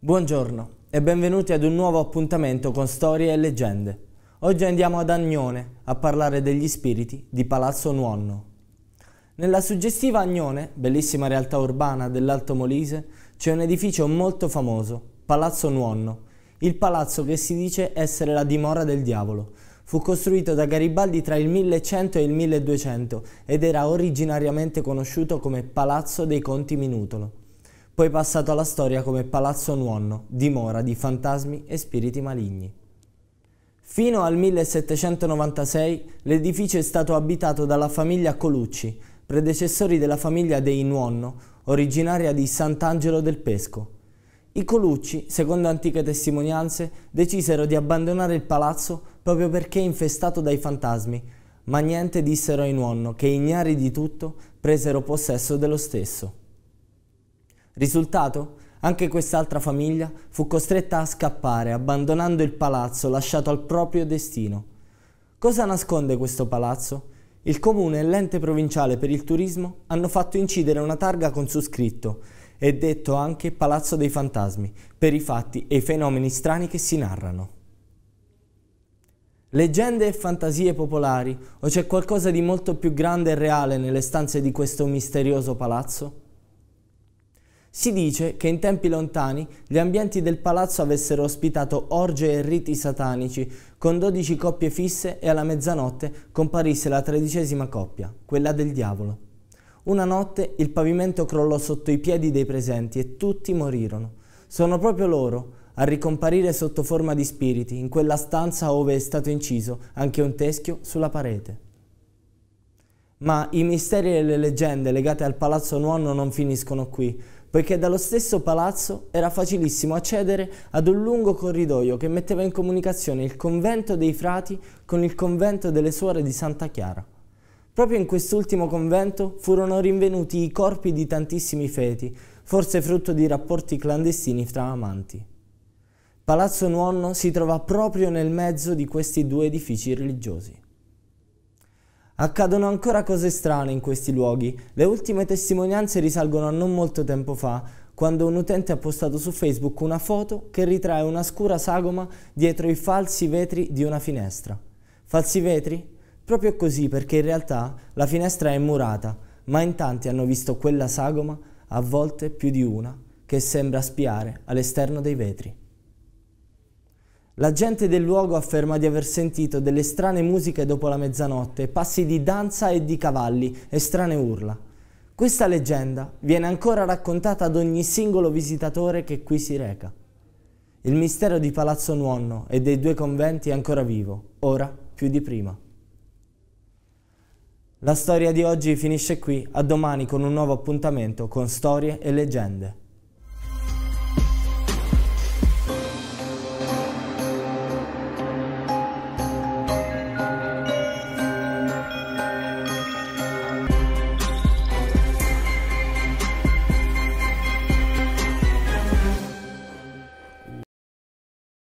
Buongiorno e benvenuti ad un nuovo appuntamento con Storie e Leggende. Oggi andiamo ad Agnone a parlare degli spiriti di Palazzo Nuonno. Nella suggestiva Agnone, bellissima realtà urbana dell'Alto Molise, c'è un edificio molto famoso, Palazzo Nuonno, il palazzo che si dice essere la dimora del diavolo. Fu costruito da Garibaldi tra il 1100 e il 1200 ed era originariamente conosciuto come Palazzo dei Conti Minutolo poi passato alla storia come Palazzo Nuonno, dimora di fantasmi e spiriti maligni. Fino al 1796 l'edificio è stato abitato dalla famiglia Colucci, predecessori della famiglia dei Nuonno, originaria di Sant'Angelo del Pesco. I Colucci, secondo antiche testimonianze, decisero di abbandonare il palazzo proprio perché infestato dai fantasmi, ma niente dissero ai Nuonno che, ignari di tutto, presero possesso dello stesso. Risultato? Anche quest'altra famiglia fu costretta a scappare, abbandonando il palazzo lasciato al proprio destino. Cosa nasconde questo palazzo? Il comune e l'ente provinciale per il turismo hanno fatto incidere una targa con su scritto e detto anche Palazzo dei Fantasmi, per i fatti e i fenomeni strani che si narrano. Leggende e fantasie popolari, o c'è qualcosa di molto più grande e reale nelle stanze di questo misterioso palazzo? Si dice che in tempi lontani gli ambienti del palazzo avessero ospitato orge e riti satanici, con 12 coppie fisse e alla mezzanotte comparisse la tredicesima coppia, quella del diavolo. Una notte il pavimento crollò sotto i piedi dei presenti e tutti morirono. Sono proprio loro a ricomparire sotto forma di spiriti in quella stanza dove è stato inciso anche un teschio sulla parete. Ma i misteri e le leggende legate al palazzo Nuonno non finiscono qui, poiché dallo stesso palazzo era facilissimo accedere ad un lungo corridoio che metteva in comunicazione il convento dei frati con il convento delle suore di Santa Chiara. Proprio in quest'ultimo convento furono rinvenuti i corpi di tantissimi feti, forse frutto di rapporti clandestini fra amanti. Palazzo Nuonno si trova proprio nel mezzo di questi due edifici religiosi. Accadono ancora cose strane in questi luoghi. Le ultime testimonianze risalgono a non molto tempo fa, quando un utente ha postato su Facebook una foto che ritrae una scura sagoma dietro i falsi vetri di una finestra. Falsi vetri? Proprio così perché in realtà la finestra è murata, ma in tanti hanno visto quella sagoma, a volte più di una, che sembra spiare all'esterno dei vetri. La gente del luogo afferma di aver sentito delle strane musiche dopo la mezzanotte, passi di danza e di cavalli e strane urla. Questa leggenda viene ancora raccontata ad ogni singolo visitatore che qui si reca. Il mistero di Palazzo Nuonno e dei due conventi è ancora vivo, ora più di prima. La storia di oggi finisce qui, a domani con un nuovo appuntamento con storie e leggende.